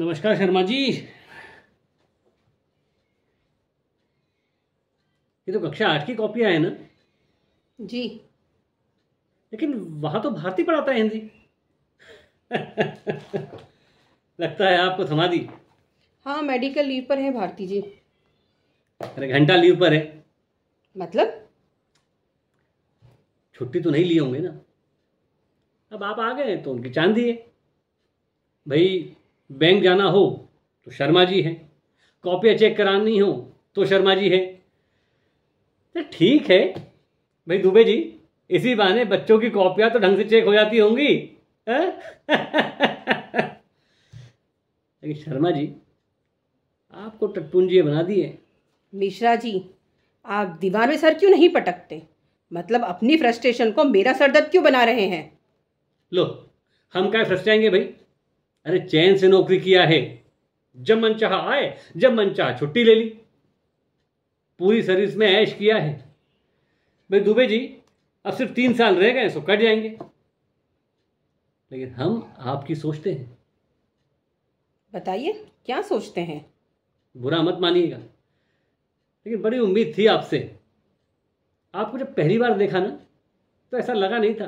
नमस्कार शर्मा जी ये तो कक्षा आठ की कॉपियां है ना जी लेकिन वहां तो भारती पढ़ाता है हिंदी लगता है आपको थमा दी हाँ मेडिकल लीव पर है भारती जी अरे घंटा लीव पर है मतलब छुट्टी तो नहीं लिए होंगे ना अब आप आ गए तो उनकी चांदी है भाई बैंक जाना हो तो शर्मा जी हैं कॉपियाँ चेक करानी हो तो शर्मा जी हैं तो ठीक है भाई दुबे जी इसी बहाने बच्चों की कॉपियाँ तो ढंग से चेक हो जाती होंगी लेकिन शर्मा जी आपको टटपुंजिए बना दिए मिश्रा जी आप दीवार में सर क्यों नहीं पटकते मतलब अपनी फ्रस्ट्रेशन को मेरा सरदर्द क्यों बना रहे हैं लो हम क्या फ्रस्ट्रेंगे भाई अरे चैन से नौकरी किया है जब मन चाह आए जब मन चाह छुट्टी ले ली पूरी सर्विस में ऐश किया है भाई दुबे जी अब सिर्फ तीन साल रह गए सो कट जाएंगे लेकिन हम आपकी सोचते हैं बताइए क्या सोचते हैं बुरा मत मानिएगा लेकिन बड़ी उम्मीद थी आपसे आपको जब पहली बार देखा ना तो ऐसा लगा नहीं था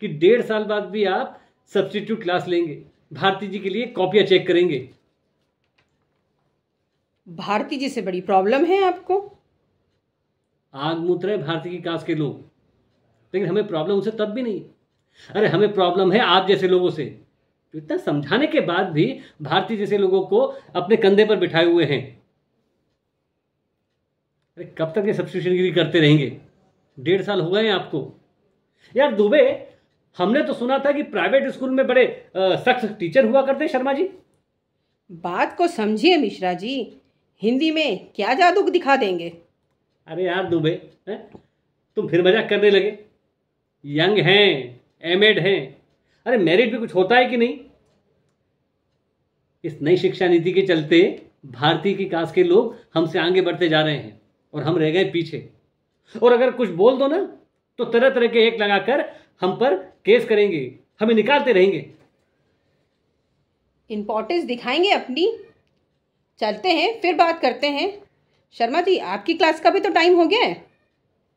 कि डेढ़ साल बाद भी आप सब्सटीट्यूट क्लास लेंगे भारती जी के लिए कॉपियां चेक करेंगे भारती जी से बड़ी प्रॉब्लम है आपको आगमूत्र है भारती की कास्ट के लोग लेकिन हमें प्रॉब्लम उसे तब भी नहीं अरे हमें प्रॉब्लम है आप जैसे लोगों से तो इतना समझाने के बाद भी भारती जैसे लोगों को अपने कंधे पर बिठाए हुए हैं अरे कब तक ये सब्सिट्यूशनगिरी करते रहेंगे डेढ़ साल हो गए आपको यार दुबे हमने तो सुना था कि प्राइवेट स्कूल में बड़े सख्त टीचर हुआ करते शर्मा जी बात को समझिए मिश्रा जी हिंदी में क्या जादू दिखा देंगे अरे यार दुबे है? तुम फिर मजाक करने लगे यंग हैं एम एड हैं अरे मेरिट भी कुछ होता है कि नहीं इस नई शिक्षा नीति के चलते भारतीय की कास्ट के लोग हमसे आगे बढ़ते जा रहे हैं और हम रह गए पीछे और अगर कुछ बोल दो ना तो तरह तरह के एक लगाकर हम पर केस करेंगे हमें निकालते रहेंगे इंपॉर्टेंस दिखाएंगे अपनी चलते हैं फिर बात करते हैं शर्मा जी आपकी क्लास का भी तो टाइम हो गया है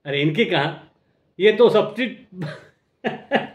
अरे इनकी कहा ये तो चीज